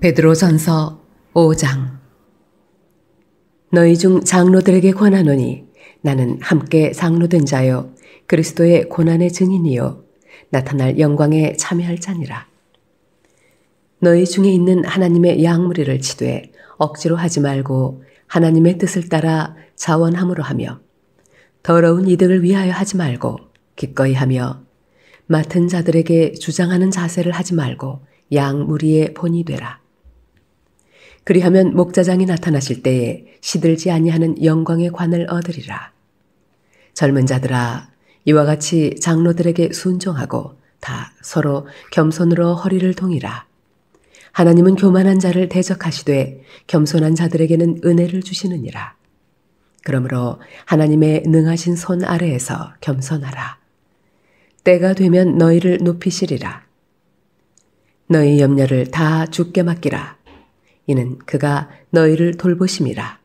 베드로전서 5장 너희 중 장로들에게 권하노니 나는 함께 장로된 자요 그리스도의 고난의 증인이요 나타날 영광에 참여할 자니라 너희 중에 있는 하나님의 양무리를 치되 억지로 하지 말고 하나님의 뜻을 따라 자원함으로 하며 더러운 이득을 위하여 하지 말고 기꺼이 하며 맡은 자들에게 주장하는 자세를 하지 말고 양무리의 본이 되라. 그리하면 목자장이 나타나실 때에 시들지 아니하는 영광의 관을 얻으리라. 젊은 자들아, 이와 같이 장로들에게 순종하고 다 서로 겸손으로 허리를 동이라. 하나님은 교만한 자를 대적하시되 겸손한 자들에게는 은혜를 주시느니라. 그러므로 하나님의 능하신 손 아래에서 겸손하라. 때가 되면 너희를 높이시리라. 너희 염려를 다 죽게 맡기라. 이는 그가 너희를 돌보심이라.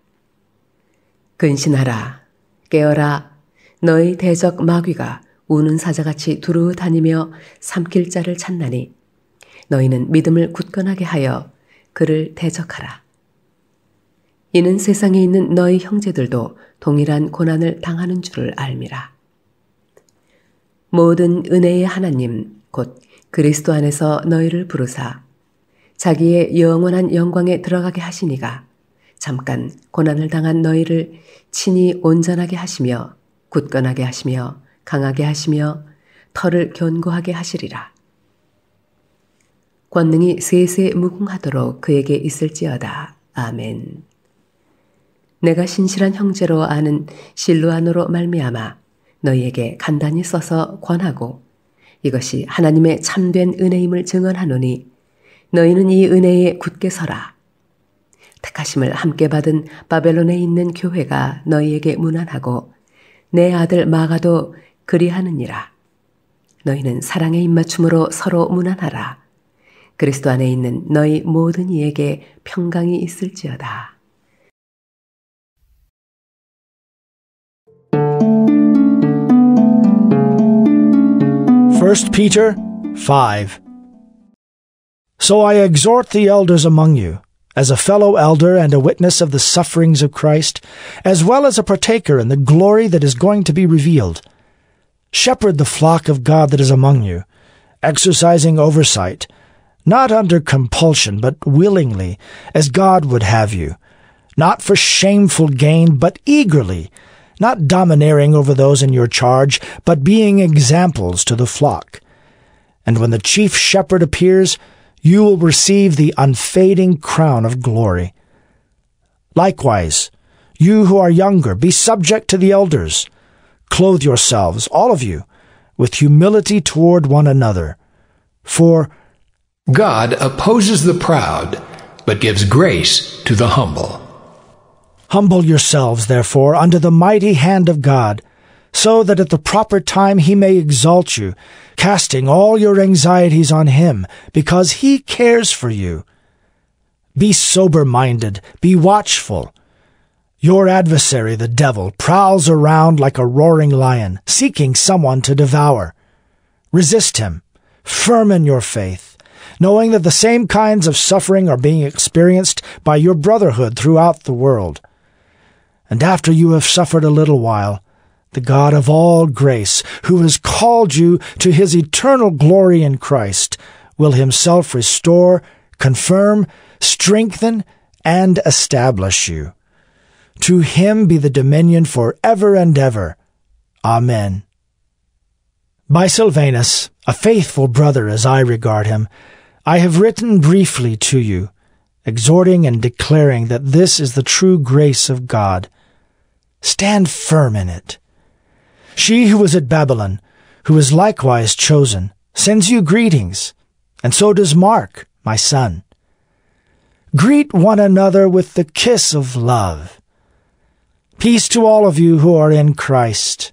근신하라, 깨어라, 너희 대적 마귀가 우는 사자같이 두루 다니며 삼킬 자를 찾나니 너희는 믿음을 굳건하게 하여 그를 대적하라. 이는 세상에 있는 너희 형제들도 동일한 고난을 당하는 줄을 알미라. 모든 은혜의 하나님 곧 그리스도 안에서 너희를 부르사 자기의 영원한 영광에 들어가게 하시니가 잠깐 고난을 당한 너희를 친히 온전하게 하시며 굳건하게 하시며 강하게 하시며 털을 견고하게 하시리라. 권능이 세세 무궁하도록 그에게 있을지어다. 아멘. 내가 신실한 형제로 아는 실루안으로 말미암아 너희에게 간단히 써서 권하고 이것이 하나님의 참된 은혜임을 증언하노니 너희는 이 은혜에 굳게 서라. 택하심을 함께 받은 바벨론에 있는 교회가 너희에게 무난하고 내 아들 마가도 그리하느니라. 너희는 사랑의 입맞춤으로 서로 무난하라. 그리스도 안에 있는 너희 모든 이에게 평강이 있을지어다. f Peter 5 So I exhort the elders among you, as a fellow elder and a witness of the sufferings of Christ, as well as a partaker in the glory that is going to be revealed. Shepherd the flock of God that is among you, exercising oversight, not under compulsion, but willingly, as God would have you, not for shameful gain, but eagerly, not domineering over those in your charge, but being examples to the flock. And when the chief shepherd appears, you will receive the unfading crown of glory. Likewise, you who are younger, be subject to the elders. Clothe yourselves, all of you, with humility toward one another. For God opposes the proud, but gives grace to the humble. Humble yourselves, therefore, under the mighty hand of God so that at the proper time he may exalt you, casting all your anxieties on him, because he cares for you. Be sober minded, be watchful. Your adversary, the devil, prowls around like a roaring lion, seeking someone to devour. Resist him, firm in your faith, knowing that the same kinds of suffering are being experienced by your brotherhood throughout the world. And after you have suffered a little while, the God of all grace, who has called you to his eternal glory in Christ, will himself restore, confirm, strengthen, and establish you. To him be the dominion for ever and ever. Amen. By Silvanus, a faithful brother as I regard him, I have written briefly to you, exhorting and declaring that this is the true grace of God. Stand firm in it. She who was at Babylon, who was likewise chosen, sends you greetings, and so does Mark, my son. Greet one another with the kiss of love. Peace to all of you who are in Christ.